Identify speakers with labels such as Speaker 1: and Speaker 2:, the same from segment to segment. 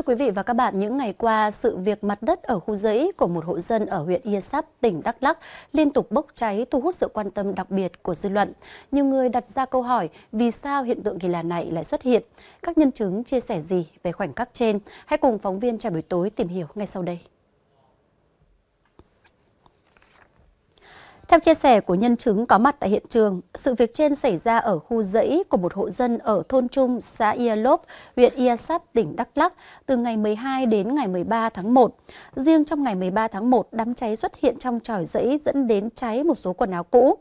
Speaker 1: Thưa quý vị và các bạn, những ngày qua, sự việc mặt đất ở khu dãy của một hộ dân ở huyện Ia Sáp, tỉnh Đắk Lắk liên tục bốc cháy thu hút sự quan tâm đặc biệt của dư luận. Nhiều người đặt ra câu hỏi vì sao hiện tượng kỳ lạ này lại xuất hiện. Các nhân chứng chia sẻ gì về khoảnh khắc trên? Hãy cùng phóng viên Trà Buổi Tối tìm hiểu ngay sau đây. Theo chia sẻ của nhân chứng có mặt tại hiện trường, sự việc trên xảy ra ở khu dãy của một hộ dân ở thôn Trung, xã Ia Lốp, huyện Ia Sáp, tỉnh Đắk Lắc từ ngày 12 đến ngày 13 tháng 1. Riêng trong ngày 13 tháng 1, đám cháy xuất hiện trong tròi dãy dẫn đến cháy một số quần áo cũ.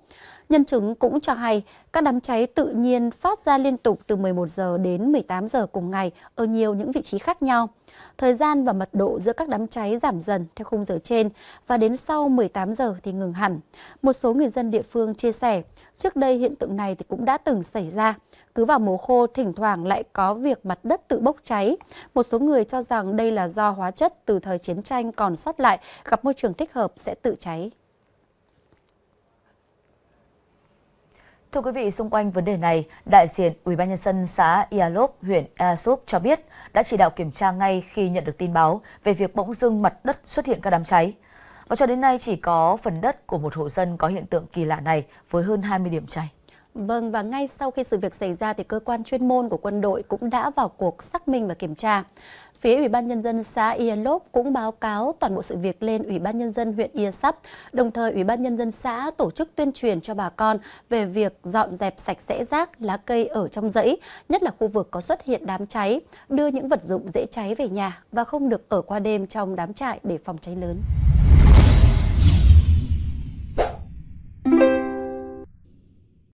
Speaker 1: Nhân chứng cũng cho hay các đám cháy tự nhiên phát ra liên tục từ 11 giờ đến 18 giờ cùng ngày ở nhiều những vị trí khác nhau. Thời gian và mật độ giữa các đám cháy giảm dần theo khung giờ trên và đến sau 18 giờ thì ngừng hẳn. Một số người dân địa phương chia sẻ, trước đây hiện tượng này thì cũng đã từng xảy ra. Cứ vào mùa khô thỉnh thoảng lại có việc mặt đất tự bốc cháy. Một số người cho rằng đây là do hóa chất từ thời chiến tranh còn sót lại gặp môi trường thích hợp sẽ tự cháy.
Speaker 2: Thưa quý vị, xung quanh vấn đề này, đại diện UBND xã Ialop, huyện Easup cho biết đã chỉ đạo kiểm tra ngay khi nhận được tin báo về việc bỗng dưng mặt đất xuất hiện các đám cháy. Và cho đến nay chỉ có phần đất của một hộ dân có hiện tượng kỳ lạ này với hơn 20 điểm cháy. Vâng, và ngay
Speaker 1: sau khi sự việc xảy ra thì cơ quan chuyên môn của quân đội cũng đã vào cuộc xác minh và kiểm tra phía Ủy ban Nhân dân xã Yên Lốp cũng báo cáo toàn bộ sự việc lên Ủy ban Nhân dân huyện Ia Sắp. Đồng thời, Ủy ban Nhân dân xã tổ chức tuyên truyền cho bà con về việc dọn dẹp sạch sẽ rác, lá cây ở trong rẫy, nhất là khu vực có xuất hiện đám cháy, đưa những vật dụng dễ cháy về nhà và không được ở qua đêm trong đám trại để phòng cháy lớn.